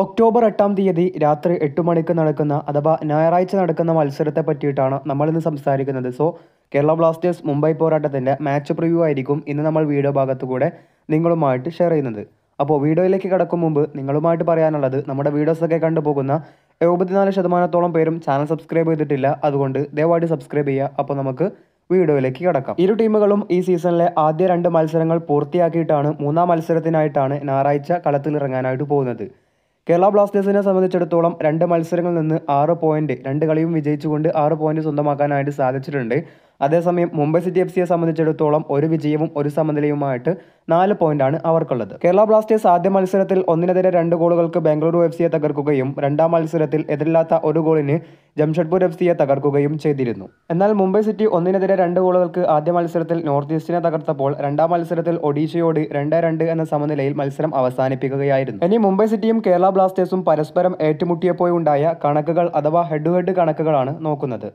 October എട്ടാം തീയതി രാത്രി എട്ട് മണിക്ക് നടക്കുന്ന അഥവാ ഞായറാഴ്ച നടക്കുന്ന മത്സരത്തെ പറ്റിയിട്ടാണ് നമ്മളിന്ന് സംസാരിക്കുന്നത് സോ കേരള ബ്ലാസ്റ്റേഴ്സ് മുംബൈ പോരാട്ടത്തിൻ്റെ മാച്ച് പ്രിവ്യൂ ആയിരിക്കും ഇന്ന് നമ്മൾ വീഡിയോ ഭാഗത്തുകൂടെ നിങ്ങളുമായിട്ട് ഷെയർ ചെയ്യുന്നത് അപ്പോൾ വീഡിയോയിലേക്ക് കടക്കും മുമ്പ് നിങ്ങളുമായിട്ട് പറയാനുള്ളത് നമ്മുടെ വീഡിയോസൊക്കെ കണ്ടുപോകുന്ന എഴുപത്തിനാല് ശതമാനത്തോളം പേരും ചാനൽ സബ്സ്ക്രൈബ് ചെയ്തിട്ടില്ല അതുകൊണ്ട് ദയവായിട്ട് സബ്സ്ക്രൈബ് ചെയ്യുക അപ്പോൾ നമുക്ക് വീഡിയോയിലേക്ക് കിടക്കാം ഇരു ടീമുകളും ഈ സീസണിലെ ആദ്യ രണ്ട് മത്സരങ്ങൾ പൂർത്തിയാക്കിയിട്ടാണ് മൂന്നാം മത്സരത്തിനായിട്ടാണ് ഞായറാഴ്ച കളത്തിലിറങ്ങാനായിട്ട് പോകുന്നത് കേരള ബ്ലാസ്റ്റേഴ്സിനെ സംബന്ധിച്ചിടത്തോളം രണ്ട് മത്സരങ്ങളിൽ നിന്ന് ആറ് പോയിന്റ് രണ്ട് കളിയും വിജയിച്ചുകൊണ്ട് ആറ് പോയിന്റ് സ്വന്തമാക്കാനായിട്ട് സാധിച്ചിട്ടുണ്ട് അതേസമയം മുംബൈ സിറ്റി എഫ് സിയെ സംബന്ധിച്ചിടത്തോളം ഒരു വിജയവും ഒരു സമനിലയുമായിട്ട് നാല് പോയിന്റാണ് അവർക്കുള്ളത് കേരള ബ്ലാസ്റ്റേഴ്സ് ആദ്യ മത്സരത്തിൽ ഒന്നിനെതിരെ രണ്ട് ഗോളുകൾക്ക് ബംഗളൂരു എഫ് സിയെ തകർക്കുകയും രണ്ടാം മത്സരത്തിൽ എതിരില്ലാത്ത ഒരു ഗോളിന് ജംഷഡ്പൂർ എഫ് സിയെ തകർക്കുകയും ചെയ്തിരുന്നു എന്നാൽ മുംബൈ സിറ്റി ഒന്നിനെതിരെ രണ്ട് ഗോളുകൾക്ക് ആദ്യ മത്സരത്തിൽ നോർത്ത് ഈസ്റ്റിനെ തകർത്തപ്പോൾ രണ്ടാം മത്സരത്തിൽ ഒഡീഷയോട് രണ്ട് രണ്ട് എന്ന സമനിലയിൽ മത്സരം അവസാനിപ്പിക്കുകയായിരുന്നു ഇനി മുംബൈ സിറ്റിയും കേരള ബ്ലാസ്റ്റേഴ്സും പരസ്പരം ഏറ്റുമുട്ടിയപ്പോഴുണ്ടായ കണക്കുകൾ അഥവാ ഹെഡ് ടു ഹെഡ് കണക്കുകളാണ് നോക്കുന്നത്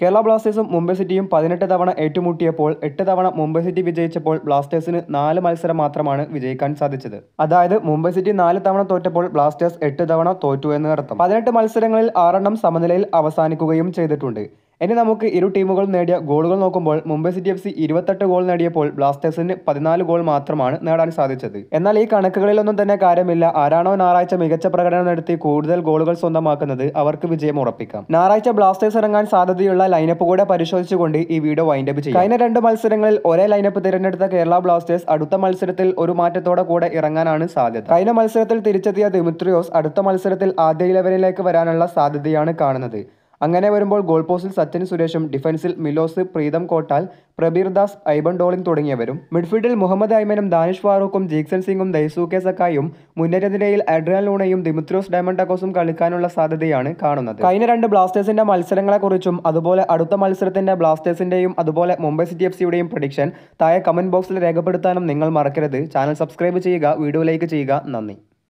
കേരള ബ്ലാസ്റ്റേഴ്സും മുംബൈ സിറ്റിയും പതിനെട്ട് തവണ ഏറ്റുമുട്ടിയപ്പോൾ എട്ട് തവണ മുംബൈ സിറ്റി വിജയിച്ചപ്പോൾ ബ്ലാസ്റ്റേഴ്സിന് നാല് മത്സരം മാത്രമാണ് വിജയിക്കാൻ സാധിച്ചത് അതായത് മുംബൈ സിറ്റി നാല് തവണ തോറ്റപ്പോൾ ബ്ലാസ്റ്റേഴ്സ് എട്ട് തവണ തോറ്റു എന്ന് അർത്ഥം പതിനെട്ട് മത്സരങ്ങളിൽ ആറെണ്ണം സമനിലയിൽ അവസാനിക്കുകയും ചെയ്തിട്ടുണ്ട് ഇനി നമുക്ക് ഇരു ടീമുകൾ നേടിയ ഗോളുകൾ നോക്കുമ്പോൾ മുംബൈ സിറ്റി എഫ് സി ഇരുപത്തെട്ട് ഗോൾ നേടിയപ്പോൾ ബ്ലാസ്റ്റേഴ്സിന് പതിനാല് ഗോൾ മാത്രമാണ് നേടാൻ സാധിച്ചത് എന്നാൽ ഈ കണക്കുകളിലൊന്നും തന്നെ കാര്യമില്ല ആരാണോ ഞായറാഴ്ച മികച്ച പ്രകടനം നടത്തി കൂടുതൽ ഗോളുകൾ സ്വന്തമാക്കുന്നത് അവർക്ക് വിജയം ഉറപ്പിക്കാം ഞായറാഴ്ച ബ്ലാസ്റ്റേഴ്സ് ഇറങ്ങാൻ സാധ്യതയുള്ള ലൈനപ്പ് കൂടെ പരിശോധിച്ചുകൊണ്ട് ഈ വീഡിയോ വൈൻഡപ്പ് ചെയ്യും കഴിഞ്ഞ രണ്ട് മത്സരങ്ങളിൽ ഒരേ ലൈനപ്പ് തിരഞ്ഞെടുത്ത കേരള ബ്ലാസ്റ്റേഴ്സ് അടുത്ത മത്സരത്തിൽ ഒരു മാറ്റത്തോടെ കൂടെ ഇറങ്ങാനാണ് സാധ്യത കഴിഞ്ഞ മത്സരത്തിൽ തിരിച്ചെത്തിയ ദിമിത്രിയോസ് അടുത്ത മത്സരത്തിൽ ആദ്യ ഇലവനിലേക്ക് വരാനുള്ള സാധ്യതയാണ് കാണുന്നത് അങ്ങനെ വരുമ്പോൾ ഗോൾ പോസ്റ്റിൽ സച്ചിൻ സുരേഷും ഡിഫൻസിൽ മിലോസ് പ്രീതം കോട്ടാൽ പ്രബീർ ദാസ് ഐബൺ ഡോളിംഗ് തുടങ്ങിയവരും മിഡ്ഫീൽഡിൽ മുഹമ്മദ് ഐമനും ദാനിഷ് ഫാറൂഖും ജീക്സൺ സിംഗും ദൈസൂക്കെ സക്കായും മുന്നേറ്റനിരയിൽ അഡ്രിയാൻ ലൂണയും ദിമിത്രോസ് ഡയമണ്ടക്കോസും കളിക്കാനുള്ള സാധ്യതയാണ് കാണുന്നത് കഴിഞ്ഞ രണ്ട് ബ്ലാസ്റ്റേഴ്സിന്റെ മത്സരങ്ങളെക്കുറിച്ചും അതുപോലെ അടുത്ത മത്സരത്തിന്റെ ബ്ലാസ്റ്റേഴ്സിന്റെയും അതുപോലെ മുംബൈ സിറ്റി എഫ് സിയുടെയും പ്രഡിക്ഷൻ താഴെ കമന്റ് ബോക്സിൽ രേഖപ്പെടുത്താനും നിങ്ങൾ മറക്കരുത് ചാനൽ സബ്സ്ക്രൈബ് ചെയ്യുക വീഡിയോ ലൈക്ക് ചെയ്യുക നന്ദി